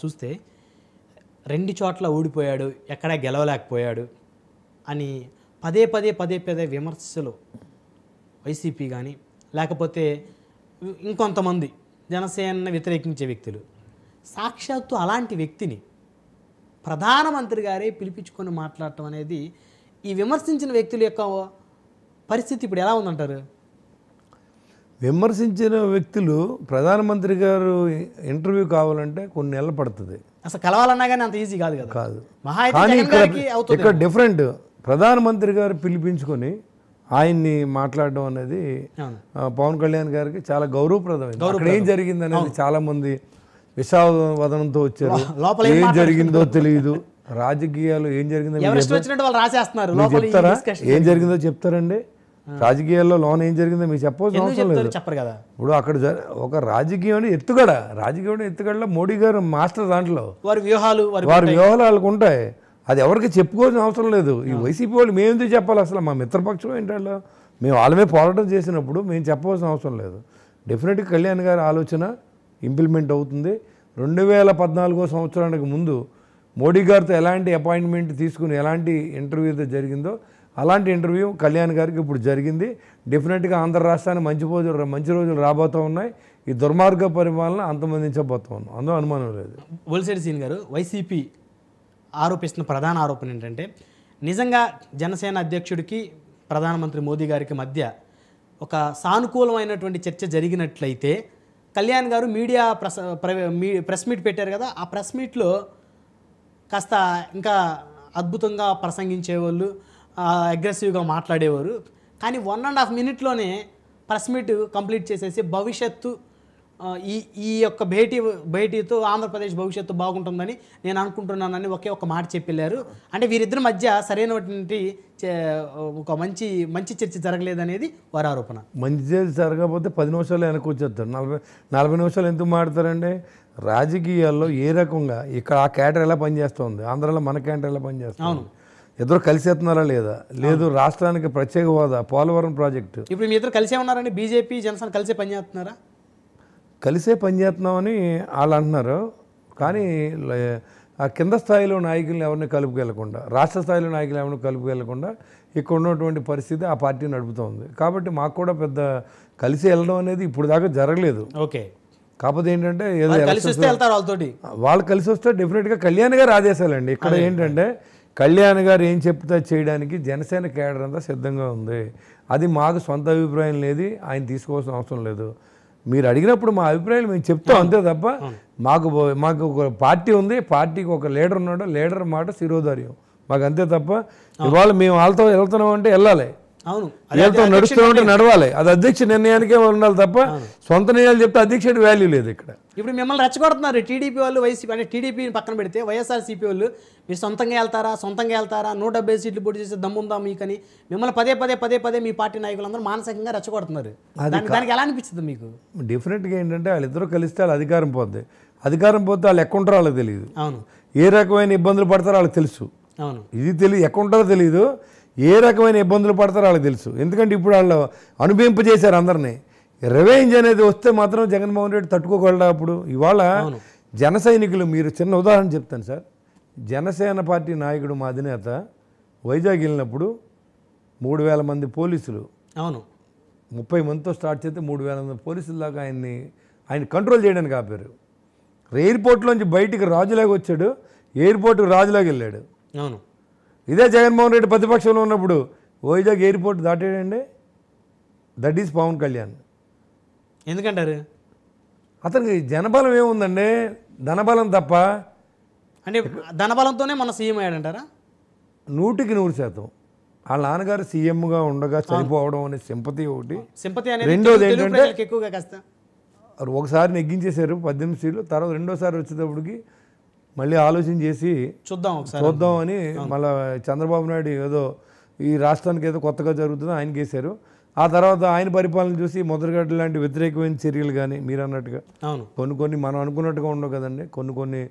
చూస్తే రెండు చోట్ల ఊడిపోయాడు ఎక్కడా గెలవలేకపోయాడు అని పదే పదే పదే పదే విమర్శలు వైసీపీ కానీ లేకపోతే ఇంకొంతమంది జనసేన వ్యతిరేకించే వ్యక్తులు సాక్షాత్తు అలాంటి వ్యక్తిని ప్రధానమంత్రి గారే పిలిపించుకొని మాట్లాడటం అనేది ఈ విమర్శించిన వ్యక్తుల యొక్క పరిస్థితి ఇప్పుడు ఎలా ఉందంటారు విమర్శించిన వ్యక్తులు ప్రధానమంత్రి గారు ఇంటర్వ్యూ కావాలంటే కొన్ని నెలలు పడుతుంది అసలు కలవాలన్నా కానీ అంత ఈజీ కాదు కదా కాదు ఇక్కడ ఇక్కడ డిఫరెంట్ ప్రధానమంత్రి గారు పిలిపించుకొని ఆయన్ని మాట్లాడడం అనేది పవన్ కళ్యాణ్ గారికి చాలా గౌరవప్రదమైంది అక్కడ ఏం జరిగింది అనేది చాలా మంది విషావదనంతో వచ్చారు ఏం జరిగిందో తెలియదు రాజకీయాలు ఏం జరిగిందో చెప్తారా ఏం జరిగిందో చెప్తారండి రాజకీయాల్లో లోన్ ఏం జరిగిందో మీకు చెప్పవచ్చు అవసరం లేదు చెప్పరు కదా ఇప్పుడు అక్కడ ఒక రాజకీయం ఎత్తుగడ రాజకీయం ఎత్తుగడలో మోడీ గారు మాస్టర్ దాంట్లో వారి వ్యూహాలు వారి వ్యూహాలు వాళ్ళకు ఉంటాయి అది ఎవరికి చెప్పుకోవాల్సిన అవసరం లేదు ఈ వైసీపీ వాళ్ళు మేమెందుకు చెప్పాలి అసలు మా మిత్రపక్షం ఏంటో మేము వాళ్ళమే పోరాటం చేసినప్పుడు మేము చెప్పవలసిన అవసరం లేదు డెఫినెట్గా కళ్యాణ్ గారి ఆలోచన ఇంప్లిమెంట్ అవుతుంది రెండు వేల పద్నాలుగో సంవత్సరానికి ముందు మోడీ గారితో ఎలాంటి అపాయింట్మెంట్ తీసుకుని ఎలాంటి ఇంటర్వ్యూతో జరిగిందో అలాంటి ఇంటర్వ్యూ కళ్యాణ్ గారికి ఇప్పుడు జరిగింది డెఫినెట్గా ఆంధ్ర రాష్ట్రానికి మంచి రోజులు మంచి రోజులు రాబోతూ ఉన్నాయి ఈ దుర్మార్గ పరిపాలన అంతమందించబోతా ఉన్నాం అందులో అనుమానం లేదు బొలిశెట్టి సీన్ గారు వైసీపీ ఆరోపిస్తున్న ప్రధాన ఆరోపణ ఏంటంటే నిజంగా జనసేన అధ్యక్షుడికి ప్రధానమంత్రి మోదీ గారికి మధ్య ఒక సానుకూలమైనటువంటి చర్చ జరిగినట్లయితే కళ్యాణ్ గారు మీడియా ప్రస ప్రెస్ మీట్ పెట్టారు కదా ఆ ప్రెస్ మీట్లో కాస్త ఇంకా అద్భుతంగా ప్రసంగించేవాళ్ళు అగ్రెసివ్గా మాట్లాడేవారు కానీ వన్ అండ్ హాఫ్ మినిట్లోనే ప్రెస్ మీట్ కంప్లీట్ చేసేసి భవిష్యత్తు ఈ ఈ యొక్క భేటీ భేటీతో ఆంధ్రప్రదేశ్ భవిష్యత్తు బాగుంటుందని నేను అనుకుంటున్నానని ఒకే ఒక మాట చెప్పారు అంటే వీరిద్దరి మధ్య సరైనటువంటి ఒక మంచి మంచి చర్చ జరగలేదనేది వారి ఆరోపణ మంచి చర్చ జరగకపోతే పది నిమిషాలు వెనక్కి వచ్చేస్తారు నలభై నలభై నిమిషాలు ఎందుకు మాడతారండి రాజకీయాల్లో ఏ రకంగా ఇక్కడ ఆ క్యాటర్ ఎలా పనిచేస్తుంది ఆంధ్రాలో మన క్యాటర్ ఎలా పనిచేస్తుంది అవును ఇద్దరు కలిసేస్తున్నారా లేదా లేదు రాష్ట్రానికి ప్రత్యేక హోదా పోలవరం ప్రాజెక్టు ఇప్పుడు మీ ఇద్దరు కలిసే ఉన్నారండి బీజేపీ జనసేన కలిసే పనిచేస్తున్నారా కలిసే పనిచేస్తున్నామని వాళ్ళు అంటున్నారు కానీ ఆ కింద స్థాయిలో నాయకులను ఎవరిని కలుపుకెళ్లకుండా రాష్ట్ర స్థాయిలో నాయకులు ఎవరిని కలుపుకెళ్లకుండా ఇక్కడ ఉన్నటువంటి పరిస్థితి ఆ పార్టీ నడుపుతోంది కాబట్టి మాకు కూడా పెద్ద కలిసి వెళ్ళడం అనేది ఇప్పుడు దాకా జరగలేదు ఓకే కాకపోతే ఏంటంటే ఏదో వాళ్ళు కలిసి వస్తే డెఫినెట్గా కళ్యాణ్ గారు ఆదేశాలండి ఇక్కడ ఏంటంటే కళ్యాణ్ గారు ఏం చెప్తా చేయడానికి జనసేన కేడర్ అంతా సిద్ధంగా ఉంది అది మాకు సొంత అభిప్రాయం లేదు ఆయన తీసుకోవాల్సిన అవసరం లేదు మీరు అడిగినప్పుడు మా అభిప్రాయాలు మేము చెప్తాం అంతే తప్ప మాకు మాకు ఒక పార్టీ ఉంది పార్టీకి ఒక లీడర్ ఉన్నాడు లీడర్ మాట శిరోధార్యం మాకు అంతే తప్ప ఇవాళ మేము వాళ్ళతో వెళ్తున్నాం అంటే వెళ్ళాలి అవును వీళ్ళతో నడుస్తూ ఉంటే నడవాలి అది అధ్యక్ష నిర్ణయానికే ఉండాలి తప్ప సొంత నిర్ణయాలు చెప్తే అధ్యక్షుడి వాల్యూ లేదు ఇక్కడ ఇప్పుడు మిమ్మల్ని రెచ్చగొడుతున్నారు టీడీపీ వాళ్ళు వైసీపీ అంటే టీడీపీని పక్కన పెడితే వైఎస్ఆర్సీపీ వాళ్ళు మీరు సొంతంగా వెళ్తారా సొంతంగా వెళ్తారా నూట డెబ్బై సీట్లు పూర్తి చేసే దమ్ముందా మీకని మిమ్మల్ని పదే పదే పదే పదే మీ పార్టీ నాయకులందరూ మానసికంగా రెచ్చగొడుతున్నారు దానికి ఎలా అనిపిస్తుంది మీకు డెఫినెట్గా ఏంటంటే వాళ్ళిద్దరూ కలిస్తే వాళ్ళు అధికారం పోద్ది అధికారం పోతే వాళ్ళు ఎక్కడుంటారో వాళ్ళకి తెలియదు అవును ఏ రకమైన ఇబ్బందులు పడతారో వాళ్ళకి తెలుసు అవును ఇది తెలియదు ఎక్కడుంటారో తెలియదు ఏ రకమైన ఇబ్బందులు పడతారో వాళ్ళకి తెలుసు ఎందుకంటే ఇప్పుడు వాళ్ళు చేశారు అందరినీ రెవెంజ్ అనేది వస్తే మాత్రం జగన్మోహన్ రెడ్డి తట్టుకోగలడా అప్పుడు ఇవాళ జన సైనికులు మీరు చిన్న ఉదాహరణ చెప్తాను సార్ జనసేన పార్టీ నాయకుడు మా అధినేత వైజాగ్ వెళ్ళినప్పుడు మూడు వేల మంది పోలీసులు అవును ముప్పై మందితో స్టార్ట్ చేస్తే మూడు వేల మంది పోలీసుల దాకా ఆయన్ని ఆయన కంట్రోల్ చేయడానికి ఆపారు ఎయిర్పోర్ట్లోంచి బయటికి రాజులాగా వచ్చాడు ఎయిర్పోర్ట్కి రాజులాగా వెళ్ళాడు అవును ఇదే జగన్మోహన్ రెడ్డి ప్రతిపక్షంలో ఉన్నప్పుడు వైజాగ్ ఎయిర్పోర్ట్ దాటాడండి దట్ ఈస్ పవన్ కళ్యాణ్ ఎందుకంటారు అతనికి జనబలం ఏముందండి ధనబలం తప్ప అంటే ధనబలంతోనే మన సీఎం అయ్యాడంటారా నూటికి నూరు శాతం వాళ్ళ నాన్నగారు సీఎంగా ఉండగా చనిపోవడం అనే సింపతి ఒకటి సింపతి అనేది రెండోది ఏంటంటే ఎక్కువగా కష్టం ఒకసారి నెగ్గించేశారు పద్దెనిమిది సీట్లు తర్వాత రెండోసారి వచ్చేటప్పటికి మళ్ళీ ఆలోచన చేసి చూద్దాం చూద్దాం అని మళ్ళీ చంద్రబాబు నాయుడు ఏదో ఈ రాష్ట్రానికి ఏదో కొత్తగా జరుగుతుందో ఆయనకి వేశారు ఆ తర్వాత ఆయన పరిపాలన చూసి ముద్రగడ్డ లాంటి వ్యతిరేకమైన చర్యలు కానీ మీరు అన్నట్టుగా అవును కొన్ని కొన్ని మనం అనుకున్నట్టుగా ఉండవు కదండి కొన్ని కొన్ని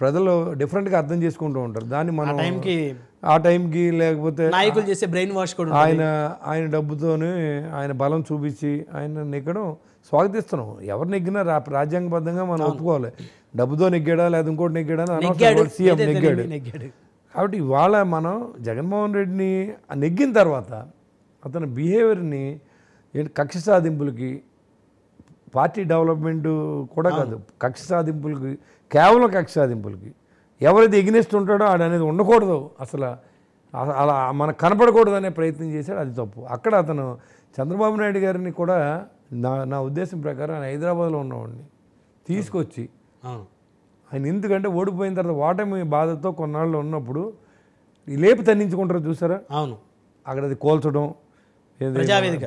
ప్రజలు డిఫరెంట్గా అర్థం చేసుకుంటూ ఉంటారు దాన్ని మనం టైంకి ఆ టైంకి లేకపోతే నాయకులు చేసే బ్రెయిన్ వాష్ కూడా ఆయన ఆయన డబ్బుతోనే ఆయన బలం చూపించి ఆయన నెగ్గడం స్వాగతిస్తున్నాం ఎవరు నెగ్గినా రాజ్యాంగబద్ధంగా మనం ఒప్పుకోవాలి డబ్బుతో నెగ్గాడా లేదా ఇంకోటి నెగ్గాడా సీఎం నెగ్గాడు కాబట్టి ఇవాళ మనం జగన్మోహన్ రెడ్డిని నెగ్గిన తర్వాత అతని బిహేవియర్ని కక్ష సాధింపులకి పార్టీ డెవలప్మెంట్ కూడా కాదు కక్ష సాధింపులకి కేవలం కక్ష సాధింపులకి ఎవరైతే ఎగ్నెస్ట్ ఉంటాడో ఆడ అనేది ఉండకూడదు అసలు అలా మనకు కనపడకూడదు అనే ప్రయత్నం చేశాడు అది తప్పు అక్కడ అతను చంద్రబాబు నాయుడు గారిని కూడా నా నా ఉద్దేశం ప్రకారం హైదరాబాద్లో ఉన్నవాడిని తీసుకొచ్చి ఆయన ఎందుకంటే ఓడిపోయిన తర్వాత ఓటమి బాధతో కొన్నాళ్ళు ఉన్నప్పుడు లేపు తన్నించుకుంటారు చూసారా అవును అక్కడ అది కోల్చడం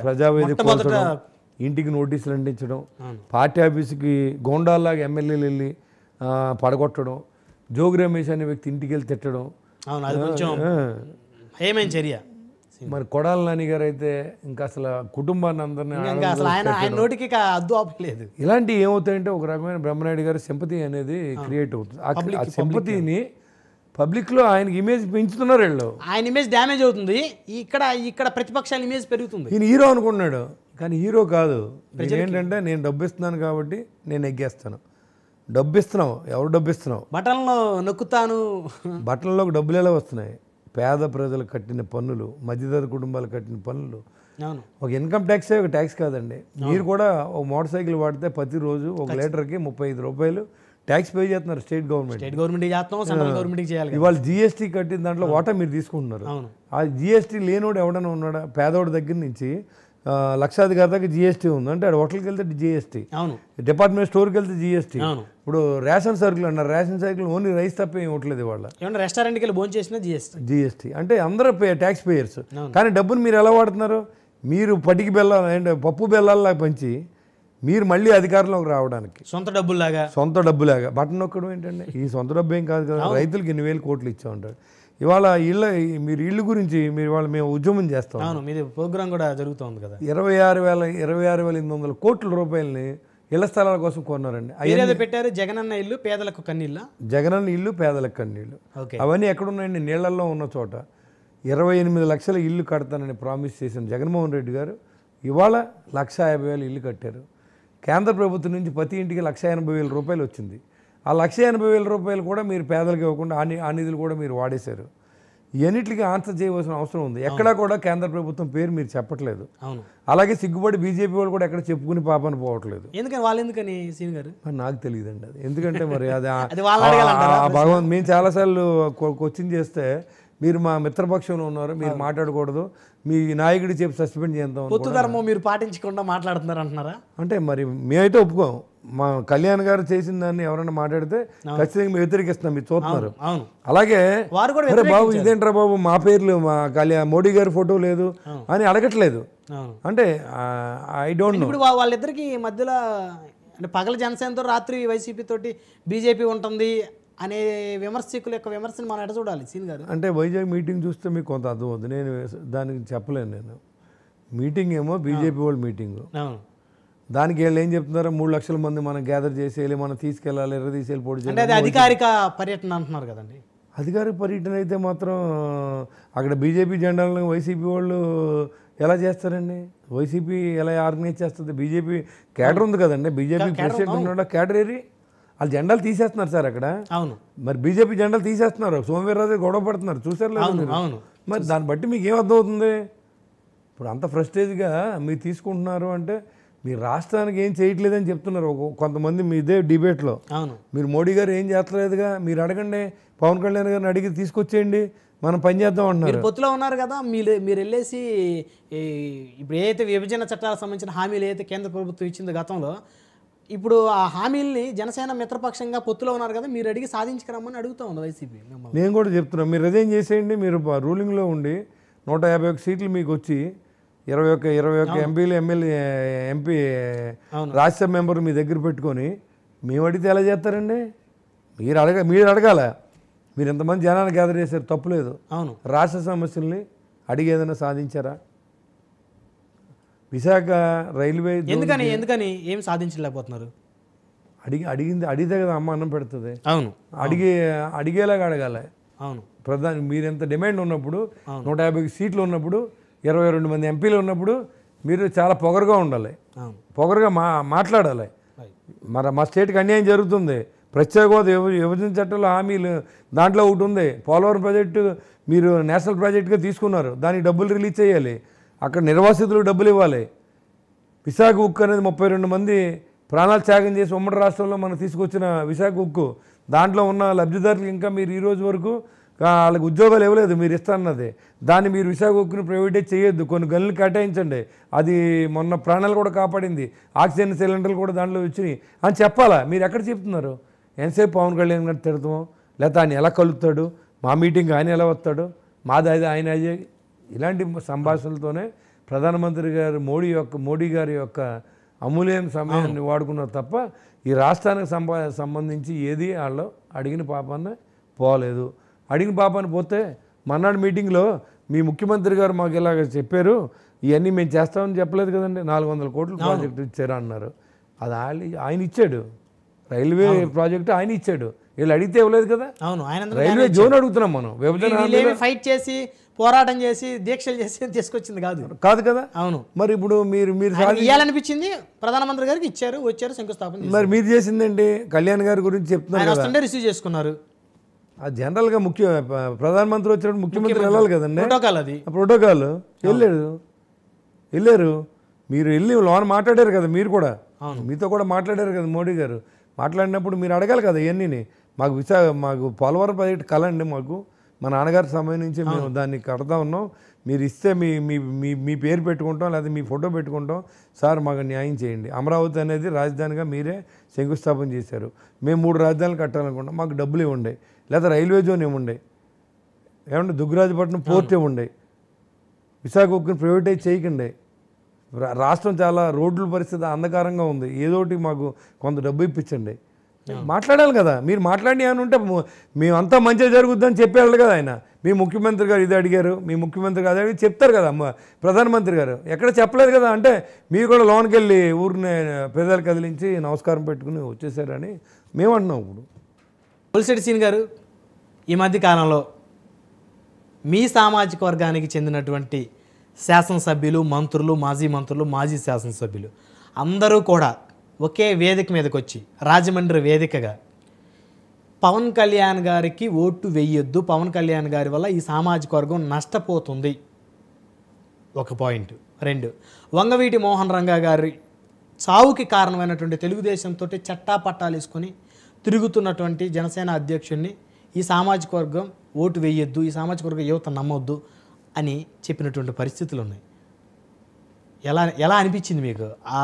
ప్రజావేదిక కోల్చడం ఇంటికి నోటీసులు అంటించడం పార్టీ ఆఫీస్కి గోండాల్లాగా ఎమ్మెల్యేలు వెళ్ళి పడగొట్టడం జోగి రమేష్ అనే వ్యక్తి ఇంటికి వెళ్ళి తిట్టడం అవును అది కొంచెం ఏమేం చర్య మరి కొడాల నాని గారు అయితే ఇంకా అసలు కుటుంబాన్ని అందరినీ అసలు ఆయన ఆయన నోటికి అద్దు ఆపలేదు ఇలాంటివి ఏమవుతాయంటే ఒక రకమైన బ్రహ్మనాయుడు గారి సింపతి అనేది క్రియేట్ అవుతుంది ఆ సింపతిని పబ్లిక్లో ఆయనకి ఇమేజ్ పెంచుతున్నారు వీళ్ళు ఆయన ఇమేజ్ డ్యామేజ్ అవుతుంది ఇక్కడ ఇక్కడ ప్రతిపక్షాల ఇమేజ్ పెరుగుతుంది ఈయన హీరో అనుకున్నాడు కానీ హీరో కాదు ఏంటంటే నేను డబ్బు ఇస్తున్నాను కాబట్టి నేను ఎగ్గేస్తాను డబ్బు ఇస్తున్నావు ఎవరు డబ్బు ఇస్తున్నావు నొక్కుతాను బట్టలలోకి డబ్బులు ఎలా వస్తున్నాయి పేద ప్రజలు కట్టిన పన్నులు మధ్యతర కుటుంబాలు కట్టిన పన్నులు ఒక ఇన్కమ్ ట్యాక్సే ఒక ట్యాక్స్ కాదండి మీరు కూడా ఒక మోటార్ సైకిల్ వాడితే ప్రతిరోజు ఒక లీటర్కి ముప్పై ఐదు రూపాయలు ట్యాక్స్ పే చేస్తున్నారు స్టేట్ గవర్నమెంట్ గవర్నమెంట్ గవర్నమెంట్ చేయాలి ఇవాళ జీఎస్టీ కట్టిన దాంట్లో వాటా మీరు తీసుకుంటున్నారు ఆ జిఎస్టీ లేనోడు ఎవడన్నా ఉన్నాడా పేదోడి దగ్గర నుంచి లక్షాధికారి దగ్గర జీఎస్టీ ఉంది అంటే హోటల్కి వెళ్తే జీఎస్టీ డిపార్ట్మెంట్ స్టోర్కి వెళ్తే జీఎస్టీ ఇప్పుడు రేషన్ సర్కిల్ అన్నారు రేషన్ సర్కిల్ ఓన్లీ రైస్ తప్ప ఏమి ఇవ్వట్లేదు వాళ్ళ రెస్టారెంట్ రెస్టారెంట్కి వెళ్ళి భోజనం చేసినా జిఎస్టీ జిఎస్టీ అంటే అందరూ పే ట్యాక్స్ పేయర్స్ కానీ డబ్బును మీరు ఎలా వాడుతున్నారు మీరు పటికి బెల్లాలు అంటే పప్పు బెల్లాల్లా పెంచి మీరు మళ్ళీ అధికారంలోకి రావడానికి సొంత డబ్బులాగా సొంత డబ్బులాగా బటన్ నొక్కడం ఏంటండి ఈ సొంత డబ్బు ఏం కాదు కదా రైతులకు ఎన్ని వేలు కోట్లు ఇచ్చా ఉంటారు ఇవాళ ఇళ్ళ మీరు ఇళ్ళు గురించి మీరు ఇవాళ మేము ఉద్యమం చేస్తాం అవును ప్రోగ్రామ్ కూడా జరుగుతుంది కదా ఇరవై ఆరు వేల ఇరవై ఆరు వేల ఎనిమిది వందల కోట్ల రూపాయలని ఇళ్ల స్థలాల కోసం కొన్నారండి అయ్యేది పెట్టారు జగనన్న ఇల్లు పేదలకు కన్నీళ్ళ జగనన్న ఇల్లు పేదలకు కన్నీళ్ళు అవన్నీ ఎక్కడున్నాయండి నీళ్లల్లో ఉన్న చోట ఇరవై ఎనిమిది లక్షల ఇల్లు కడతానని ప్రామిస్ చేసిన జగన్మోహన్ రెడ్డి గారు ఇవాళ లక్ష యాభై వేల ఇల్లు కట్టారు కేంద్ర ప్రభుత్వం నుంచి ప్రతి ఇంటికి లక్ష ఎనభై వేల రూపాయలు వచ్చింది ఆ లక్ష ఎనభై వేల రూపాయలు కూడా మీరు పేదలకు ఇవ్వకుండా ఆ నిధులు కూడా మీరు వాడేశారు ఎన్నిటికీ ఆన్సర్ చేయవలసిన అవసరం ఉంది ఎక్కడా కూడా కేంద్ర ప్రభుత్వం పేరు మీరు చెప్పట్లేదు అవును అలాగే సిగ్గుపడి బీజేపీ వాళ్ళు కూడా ఎక్కడ చెప్పుకుని పాపని పోవట్లేదు ఎందుకని వాళ్ళు ఎందుకని సీన్ గారు మరి నాకు తెలియదండి అది ఎందుకంటే మరి అది భగవంత్ మేము చాలాసార్లు క్వశ్చన్ చేస్తే మీరు మా మిత్రపక్షంలో ఉన్నారు మీరు మాట్లాడకూడదు మీ నాయకుడు చెప్పి సస్పెండ్ చేద్దాం పొత్తు ధర్మం మీరు పాటించకుండా మాట్లాడుతున్నారు అంటున్నారా అంటే మరి మేమైతే ఒప్పుకోము మా కళ్యాణ్ గారు చేసిన దాన్ని ఎవరైనా మాట్లాడితే ఖచ్చితంగా మేము వ్యతిరేకిస్తున్నాం మీరు చూస్తున్నారు అలాగే అరే బాబు ఇదేంట్రా బాబు మా పేర్లు మా కళ్యాణ్ మోడీ గారి ఫోటో లేదు అని అడగట్లేదు అంటే ఐ డోంట్ నో ఇప్పుడు వాళ్ళిద్దరికి మధ్యలో అంటే పగల జనసేనతో రాత్రి వైసీపీ తోటి బీజేపీ ఉంటుంది అనే విమర్శకుల యొక్క విమర్శను మనం ఎట చూడాలి సీన్ గారు అంటే వైజాగ్ మీటింగ్ చూస్తే మీకు కొంత అర్థం అవుతుంది నేను దానికి చెప్పలేను నేను మీటింగ్ ఏమో బీజేపీ వాళ్ళ మీటింగ్ దానికి వీళ్ళు ఏం చెప్తున్నారు మూడు లక్షల మంది మనం గ్యాదర్ చేసేయాలి మనం తీసుకెళ్ళాలి ఎర్ర తీసేయాలి పోటీ చేయాలి అధికారిక పర్యటన అంటున్నారు కదండి అధికారిక పర్యటన అయితే మాత్రం అక్కడ బీజేపీ జెండాలను వైసీపీ వాళ్ళు ఎలా చేస్తారండి వైసీపీ ఎలా ఆర్గనైజ్ చేస్తుంది బీజేపీ క్యాడర్ ఉంది కదండి బీజేపీ ప్రెసిడెంట్ ఉన్నాడు క్యాడర్ ఏరి వాళ్ళు జెండాలు తీసేస్తున్నారు సార్ అక్కడ అవును మరి బీజేపీ జెండాలు తీసేస్తున్నారు సోమవీర్రాజు గొడవ పడుతున్నారు చూసారు అవును మరి దాన్ని బట్టి మీకు ఏం అవుతుంది ఇప్పుడు అంత ఫ్రస్టేజ్గా మీరు తీసుకుంటున్నారు అంటే మీరు రాష్ట్రానికి ఏం చేయట్లేదని చెప్తున్నారు కొంతమంది మీ ఇదే డిబేట్లో అవును మీరు మోడీ గారు ఏం చేస్తలేదుగా మీరు అడగండి పవన్ కళ్యాణ్ గారిని అడిగి తీసుకొచ్చేయండి మనం పని చేద్దాం అంటున్నారు పొత్తులో ఉన్నారు కదా మీరు మీరు వెళ్ళేసి ఇప్పుడు ఏదైతే విభజన చట్టాలకు సంబంధించిన హామీలు ఏదైతే కేంద్ర ప్రభుత్వం ఇచ్చిందో గతంలో ఇప్పుడు ఆ హామీల్ని జనసేన మిత్రపక్షంగా పొత్తులో ఉన్నారు కదా మీరు అడిగి సాధించుకురమ్మని అడుగుతా ఉంది వైసీపీ నేను కూడా చెప్తున్నాను మీరు అదేం చేసేయండి మీరు రూలింగ్లో ఉండి నూట యాభై ఒక సీట్లు మీకు వచ్చి ఇరవై ఒక్క ఇరవై ఒక్క ఎంపీలు ఎమ్మెల్యే ఎంపీ రాజ్యసభ మెంబర్ మీ దగ్గర పెట్టుకొని మేము అడిగితే ఎలా చేస్తారండి మీరు అడగ మీరు అడగాల మీరు ఎంతమంది జనాన్ని గ్యాదర్ చేశారు తప్పులేదు అవును రాష్ట్ర సమస్యల్ని అడిగి ఏదైనా సాధించారా విశాఖ రైల్వే ఎందుకని ఎందుకని ఏం సాధించలేకపోతున్నారు అడిగి అడిగింది అడిగితే కదా అమ్మ అన్నం పెడుతుంది అవును అడిగి అడిగేలాగా అడగాలి అవును ప్రధాని మీరు ఎంత డిమాండ్ ఉన్నప్పుడు నూట యాభై సీట్లు ఉన్నప్పుడు ఇరవై రెండు మంది ఎంపీలు ఉన్నప్పుడు మీరు చాలా పొగరుగా ఉండాలి పొగరుగా మా మాట్లాడాలి మరి మా స్టేట్కి అన్యాయం జరుగుతుంది ప్రత్యేక హోదా విభజన చట్టంలో హామీలు దాంట్లో ఒకటి ఉంది పోలవరం ప్రాజెక్టు మీరు నేషనల్ ప్రాజెక్టుగా తీసుకున్నారు దానికి డబ్బులు రిలీజ్ చేయాలి అక్కడ నిర్వాసితులు డబ్బులు ఇవ్వాలి విశాఖ ఉక్కు అనేది ముప్పై రెండు మంది ప్రాణాలు త్యాగం చేసి ఉమ్మడి రాష్ట్రంలో మనం తీసుకొచ్చిన విశాఖ ఉక్కు దాంట్లో ఉన్న లబ్ధిదారులకు ఇంకా మీరు ఈరోజు వరకు వాళ్ళకి ఉద్యోగాలు ఇవ్వలేదు మీరు ఇస్తాన్నది దాన్ని మీరు విశాఖకుని ప్రైవేటే చేయొద్దు కొన్ని గనులు కేటాయించండి అది మొన్న ప్రాణాలు కూడా కాపాడింది ఆక్సిజన్ సిలిండర్లు కూడా దాంట్లో వచ్చినాయి అని చెప్పాలా మీరు ఎక్కడ చెప్తున్నారు ఎంతసేపు పవన్ కళ్యాణ్ గారు తిడతాము లేకపోతే ఆయన ఎలా కలుపుతాడు మా మీటింగ్ ఆయన ఎలా వస్తాడు మాది అది ఆయన అయ్యే ఇలాంటి సంభాషణలతోనే ప్రధానమంత్రి గారు మోడీ యొక్క మోడీ గారి యొక్క అమూల్యం సమయాన్ని వాడుకున్నారు తప్ప ఈ రాష్ట్రానికి సంబంధించి ఏది వాళ్ళు అడిగిన పాపాన్ని పోలేదు అడిగిన పాపని పోతే మర్నాడు మీటింగ్లో మీ ముఖ్యమంత్రి గారు మాకు ఇలాగ చెప్పారు ఇవన్నీ మేము చేస్తామని చెప్పలేదు కదండి నాలుగు వందల కోట్లు ప్రాజెక్ట్ ఇచ్చారు అన్నారు అది ఆయన ఇచ్చాడు రైల్వే ప్రాజెక్టు ఆయన ఇచ్చాడు వీళ్ళు అడిగితే ఇవ్వలేదు కదా అవును ఆయన రైల్వే జోన్ అడుగుతున్నాం మనం విభజన ఫైట్ చేసి పోరాటం చేసి దీక్షలు చేసి తీసుకొచ్చింది కాదు కాదు కదా అవును మరి ఇప్పుడు మీరు మీరు ఇవ్వాలనిపించింది ప్రధానమంత్రి గారికి ఇచ్చారు వచ్చారు శంకుస్థాపన మరి మీరు చేసిందండి కళ్యాణ్ గారి గురించి చెప్తున్నారు రిసీవ్ చేసుకున్నారు జనరల్గా ముఖ్య ప్రధానమంత్రి వచ్చినప్పుడు ముఖ్యమంత్రి వెళ్ళాలి కదండి ప్రోటోకాల్ అది ప్రోటోకాల్ వెళ్ళాడు వెళ్ళారు మీరు వెళ్ళి లోన్ మాట్లాడారు కదా మీరు కూడా మీతో కూడా మాట్లాడారు కదా మోడీ గారు మాట్లాడినప్పుడు మీరు అడగాలి కదా ఇవన్నీ మాకు విశాఖ మాకు పోలవరం ప్రాజెక్ట్ కలండి మాకు మా నాన్నగారి సమయం నుంచి మేము దాన్ని కడతా ఉన్నాం మీరు ఇస్తే మీ మీ మీ మీ పేరు పెట్టుకుంటాం లేదా మీ ఫోటో పెట్టుకుంటాం సార్ మాకు న్యాయం చేయండి అమరావతి అనేది రాజధానిగా మీరే శంకుస్థాపన చేశారు మేము మూడు రాజధానులు కట్టాలనుకుంటాం మాకు డబ్బులు ఇవ్వండి లేదా రైల్వే జోన్ ఏముండే ఏమంటే దుగ్గురాజపట్నం పోర్ట్ ఏముండే విశాఖకుని ప్రైవేటైజ్ చేయకండి రాష్ట్రం చాలా రోడ్ల పరిస్థితి అంధకారంగా ఉంది ఏదోటి మాకు కొంత డబ్బు ఇప్పించండి మాట్లాడాలి కదా మీరు మాట్లాడి అని ఉంటే మేమంతా మంచిగా జరుగుద్దని చెప్పేవాళ్ళు కదా ఆయన మీ ముఖ్యమంత్రి గారు ఇది అడిగారు మీ ముఖ్యమంత్రి గారు అడిగి చెప్తారు కదా ప్రధానమంత్రి గారు ఎక్కడ చెప్పలేదు కదా అంటే మీరు కూడా లోన్కి వెళ్ళి ఊరిని పేదలు కదిలించి నమస్కారం పెట్టుకుని వచ్చేసారని మేము అంటున్నాం ఇప్పుడు పులిశెట్టి సీన్ గారు ఈ మధ్య కాలంలో మీ సామాజిక వర్గానికి చెందినటువంటి శాసనసభ్యులు మంత్రులు మాజీ మంత్రులు మాజీ శాసనసభ్యులు అందరూ కూడా ఒకే వేదిక మీదకి వచ్చి రాజమండ్రి వేదికగా పవన్ కళ్యాణ్ గారికి ఓటు వేయొద్దు పవన్ కళ్యాణ్ గారి వల్ల ఈ సామాజిక వర్గం నష్టపోతుంది ఒక పాయింట్ రెండు వంగవీటి మోహన్ రంగా గారి చావుకి కారణమైనటువంటి తెలుగుదేశంతో చట్టాపట్టాలు వేసుకొని తిరుగుతున్నటువంటి జనసేన అధ్యక్షుడిని ఈ సామాజిక వర్గం ఓటు వేయొద్దు ఈ సామాజిక వర్గం యువత నమ్మొద్దు అని చెప్పినటువంటి పరిస్థితులు ఉన్నాయి ఎలా ఎలా అనిపించింది మీకు ఆ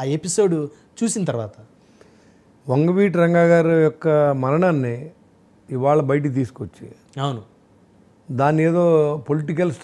ఆ ఎపిసోడ్ చూసిన తర్వాత వంగవీటి రంగా గారు యొక్క మరణాన్ని ఇవాళ బయటికి తీసుకొచ్చి అవును దాన్ని ఏదో పొలిటికల్